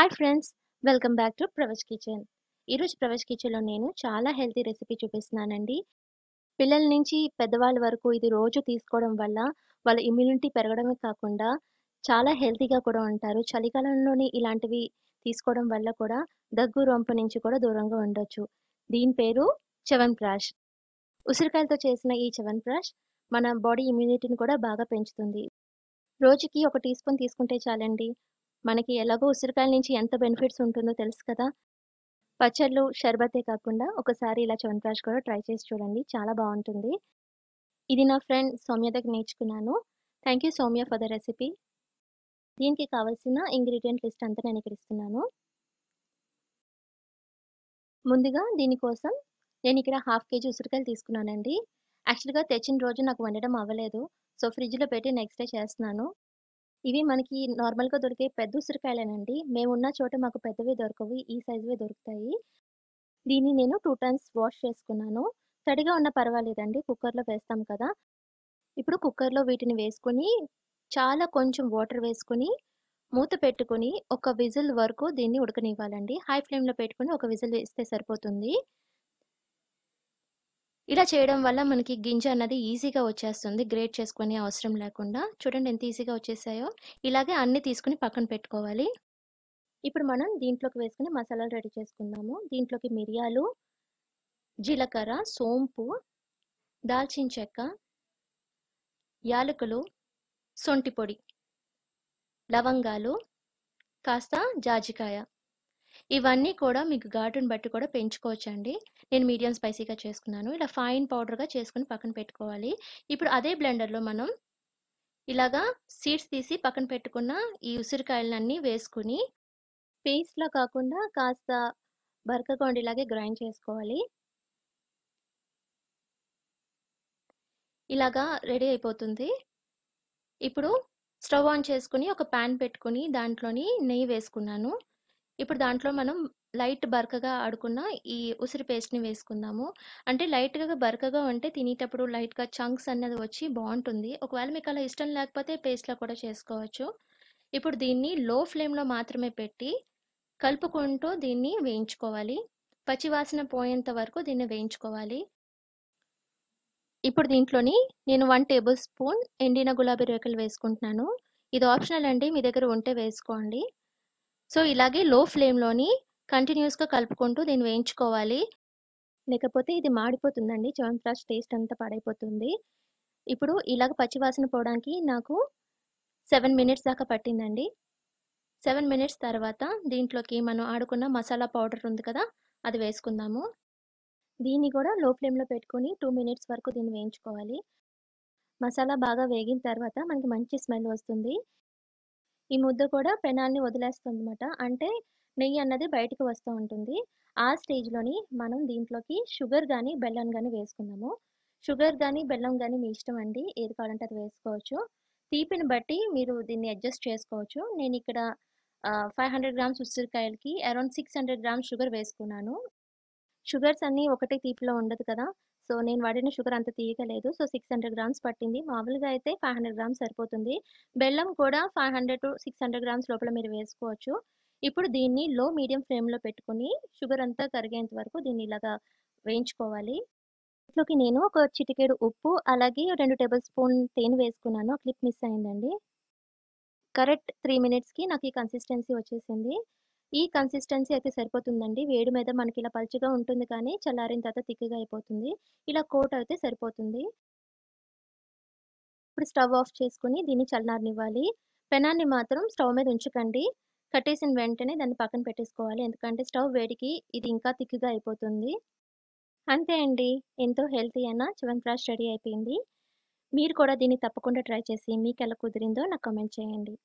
hi friends welcome back to Pravesh kitchen ఈరోజు ప్రవేశ్ కిచెన్లో నేను చాలా హెల్తీ రెసిపీ చూపిస్తున్నానండి పిల్లల నుంచి పెద్దవాళ్ళ వరకు ఇది రోజు తీసుకోవడం వల్ల వాళ్ళ ఇమ్యూనిటీ పెరగడమే కాకుండా చాలా హెల్తీగా కూడా ఉంటారు చలికాలంలోని ఇలాంటివి తీసుకోవడం వల్ల కూడా దగ్గు రొంపు నుంచి కూడా దూరంగా ఉండొచ్చు దీని పేరు చవన్ ప్రాష్ ఉసిరికాయలతో చేసిన ఈ చవన్ ప్రాష్ మన బాడీ ఇమ్యూనిటీని కూడా బాగా పెంచుతుంది రోజుకి ఒక టీ స్పూన్ తీసుకుంటే చాలండి మనకి ఎలాగో ఉసిరికాయల నుంచి ఎంత బెనిఫిట్స్ ఉంటుందో తెలుసు కదా పచ్చళ్ళు షర్బతే కాకుండా ఒకసారి ఇలా చవన్ప్రాష్ కూడా ట్రై చేసి చూడండి చాలా బాగుంటుంది ఇది నా ఫ్రెండ్ సౌమ్య దగ్గర నేర్చుకున్నాను thank you Soumya for the recipe దీనికి కావాల్సిన ఇంగ్రీడియంట్ లిస్ట్ అంతా నేను ఇక్కడ ఇస్తున్నాను ముందుగా దీనికోసం నేను ఇక్కడ హాఫ్ కేజీ ఉసిరికాయలు తీసుకున్నానండి యాక్చువల్గా తెచ్చిన రోజు నాకు వండడం అవ్వలేదు సో ఫ్రిడ్జ్లో పెట్టి నెక్స్ట్ డే చేస్తున్నాను ఇవి మనకి నార్మల్గా దొరికే పెద్ద ఉసిరికాయలేనండి మేము ఉన్న చోట మాకు పెద్దవి దొరకవు ఈ సైజువే దొరుకుతాయి దీన్ని నేను టూ టైమ్స్ వాష్ చేసుకున్నాను తడిగా ఉన్న పర్వాలేదండి కుక్కర్లో వేస్తాం కదా ఇప్పుడు కుక్కర్లో వీటిని వేసుకుని చాలా కొంచెం వాటర్ వేసుకుని మూత పెట్టుకుని ఒక విజిల్ వరకు దీన్ని ఉడకనివ్వాలండి హై ఫ్లేమ్లో పెట్టుకుని ఒక విజిల్ వేస్తే సరిపోతుంది ఇలా చేయడం వల్ల మనకి గింజ అన్నది ఈజీగా వచ్చేస్తుంది గ్రేట్ చేసుకునే అవసరం లేకుండా చూడండి ఎంత ఈజీగా వచ్చేసాయో ఇలాగే అన్నీ తీసుకుని పక్కన పెట్టుకోవాలి ఇప్పుడు మనం దీంట్లోకి వేసుకుని మసాలాలు రెడీ చేసుకుందాము దీంట్లోకి మిరియాలు జీలకర్ర సోంపు దాల్చిన చెక్క యాలకులు సొంటి పొడి లవంగాలు కాస్త జాజికాయ ఇవన్నీ కూడా మీకు ఘాటును బట్టి కూడా పెంచుకోవచ్చండి నేను మీడియం స్పైసీగా చేసుకున్నాను ఇలా ఫైన్ పౌడర్గా చేసుకుని పక్కన పెట్టుకోవాలి ఇప్పుడు అదే బ్లెండర్లో మనం ఇలాగా సీడ్స్ తీసి పక్కన పెట్టుకున్న ఈ ఉసిరికాయలన్నీ వేసుకుని పేస్ట్లో కాకుండా కాస్త బరకగా ఇలాగే గ్రైండ్ చేసుకోవాలి ఇలాగా రెడీ అయిపోతుంది ఇప్పుడు స్టవ్ ఆన్ చేసుకుని ఒక ప్యాన్ పెట్టుకుని దాంట్లోని నెయ్యి వేసుకున్నాను ఇప్పుడు దాంట్లో మనం లైట్ బరకగా ఆడుకున్న ఈ ఉసిరి పేస్ట్ని వేసుకుందాము అంటే లైట్గా బరకగా ఉంటే తినేటప్పుడు లైట్గా చంక్స్ అన్నది వచ్చి బాగుంటుంది ఒకవేళ మీకు అలా ఇష్టం లేకపోతే పేస్ట్లా కూడా చేసుకోవచ్చు ఇప్పుడు దీన్ని లో ఫ్లేమ్లో మాత్రమే పెట్టి కలుపుకుంటూ దీన్ని వేయించుకోవాలి పచ్చివాసన పోయేంత వరకు దీన్ని వేయించుకోవాలి ఇప్పుడు దీంట్లోని నేను వన్ టేబుల్ స్పూన్ ఎండిన గులాబీ రేకులు వేసుకుంటున్నాను ఇది ఆప్షనల్ అండి మీ దగ్గర ఉంటే వేసుకోండి సో ఇలాగే లో ఫ్లేమ్లోని కంటిన్యూస్గా కలుపుకుంటూ దీన్ని వేయించుకోవాలి లేకపోతే ఇది మాడిపోతుందండి చ్యవన్ప్రాష్ టేస్ట్ అంతా పాడైపోతుంది ఇప్పుడు ఇలాగ పచ్చివాసన పోవడానికి నాకు సెవెన్ మినిట్స్ దాకా పట్టిందండి సెవెన్ మినిట్స్ తర్వాత దీంట్లోకి మనం ఆడుకున్న మసాలా పౌడర్ ఉంది కదా అది వేసుకుందాము దీన్ని కూడా లో ఫ్లేమ్లో పెట్టుకొని టూ మినిట్స్ వరకు దీన్ని వేయించుకోవాలి మసాలా బాగా వేగిన తర్వాత మనకి మంచి స్మెల్ వస్తుంది ఈ ముద్ద కూడా పెనాల్ని వదిలేస్తుంది అనమాట అంటే నెయ్యి అన్నది బయటకు వస్తూ ఉంటుంది ఆ స్టేజ్లోని మనం దీంట్లోకి షుగర్ కానీ బెల్లం కానీ వేసుకుందాము షుగర్ కానీ బెల్లం కానీ మీ ఇష్టం అండి ఏది కావాలంటే అది వేసుకోవచ్చు తీపిని బట్టి మీరు దీన్ని అడ్జస్ట్ చేసుకోవచ్చు నేను ఇక్కడ ఫైవ్ హండ్రెడ్ గ్రామ్స్ ఉసిరికాయలకి around six hundred grams sugar వేసుకున్నాను షుగర్స్ అన్నీ ఒకటే తీపిలో ఉండదు కదా సో నేను వాడిన షుగర్ అంత తీయగలేదు సో సిక్స్ హండ్రెడ్ గ్రామ్స్ పట్టింది మామూలుగా అయితే ఫైవ్ హండ్రెడ్ గ్రామ్స్ సరిపోతుంది బెల్లం కూడా five hundred to six hundred grams లోపల మీరు వేసుకోవచ్చు ఇప్పుడు దీన్ని లో మీడియం ఫ్లేమ్లో పెట్టుకుని షుగర్ అంతా కరిగేంత వరకు దీన్ని ఇలాగా వేయించుకోవాలి ఇంట్లోకి నేను ఒక చిటికెడు ఉప్పు అలాగే రెండు టేబుల్ స్పూన్ తేనె వేసుకున్నాను క్లిప్ మిస్ అయిందండి కరెక్ట్ త్రీ మినిట్స్కి నాకు ఈ కన్సిస్టెన్సీ వచ్చేసింది ఈ కన్సిస్టెన్సీ అయితే సరిపోతుందండి వేడి మీద మనకి ఇలా పలుచగా ఉంటుంది కానీ చల్లారిన తర్వాత తిక్కుగా అయిపోతుంది ఇలా కోట్ అయితే సరిపోతుంది ఇప్పుడు స్టవ్ ఆఫ్ చేసుకుని దీన్ని చల్లారనివ్వాలి పెనాన్ని మాత్రం స్టవ్ మీద ఉంచకండి కట్టేసిన వెంటనే దాన్ని పక్కన పెట్టేసుకోవాలి ఎందుకంటే స్టవ్ వేడికి ఇది ఇంకా తిక్కుగా అయిపోతుంది అంతే అండి ఎంతో హెల్తీ అయిన చ్యవన్ప్రాష్ రెడీ అయిపోయింది మీరు కూడా దీన్ని తప్పకుండా ట్రై చేసి మీకు ఎలా కుదిరిందో నాకు కమెంట్ చేయండి